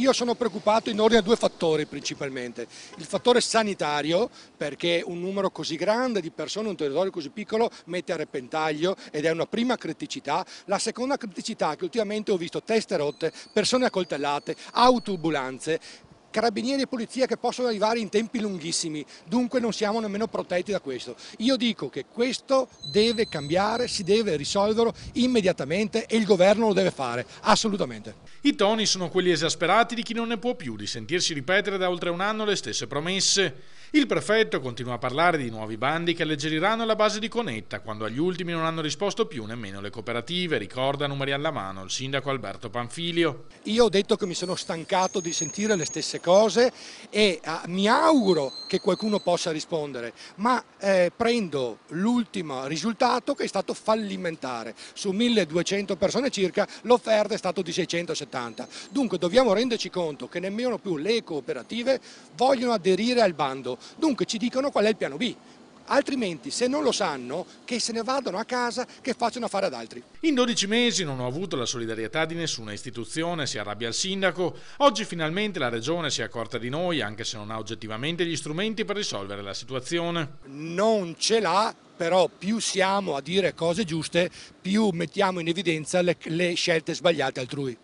Io sono preoccupato in ordine a due fattori principalmente, il fattore sanitario perché un numero così grande di persone in un territorio così piccolo mette a repentaglio ed è una prima criticità, la seconda criticità è che ultimamente ho visto teste rotte, persone accoltellate, autoambulanze, carabinieri e polizia che possono arrivare in tempi lunghissimi, dunque non siamo nemmeno protetti da questo. Io dico che questo deve cambiare, si deve risolverlo immediatamente e il governo lo deve fare, assolutamente. I toni sono quelli esasperati di chi non ne può più di sentirsi ripetere da oltre un anno le stesse promesse. Il prefetto continua a parlare di nuovi bandi che alleggeriranno la base di Conetta, quando agli ultimi non hanno risposto più nemmeno le cooperative, ricorda numeri alla mano il sindaco Alberto Panfilio. Io ho detto che mi sono stancato di sentire le stesse cose e ah, mi auguro che qualcuno possa rispondere, ma eh, prendo l'ultimo risultato che è stato fallimentare, su 1200 persone circa l'offerta è stata di 670, dunque dobbiamo renderci conto che nemmeno più le cooperative vogliono aderire al bando, dunque ci dicono qual è il piano B, altrimenti se non lo sanno che se ne vadano a casa che facciano affare ad altri. In 12 mesi non ho avuto la solidarietà di nessuna istituzione, si arrabbia il sindaco, oggi finalmente la regione si è accorta di noi anche se non ha oggettivamente gli strumenti per risolvere la situazione. Non ce l'ha però più siamo a dire cose giuste, più mettiamo in evidenza le, le scelte sbagliate altrui.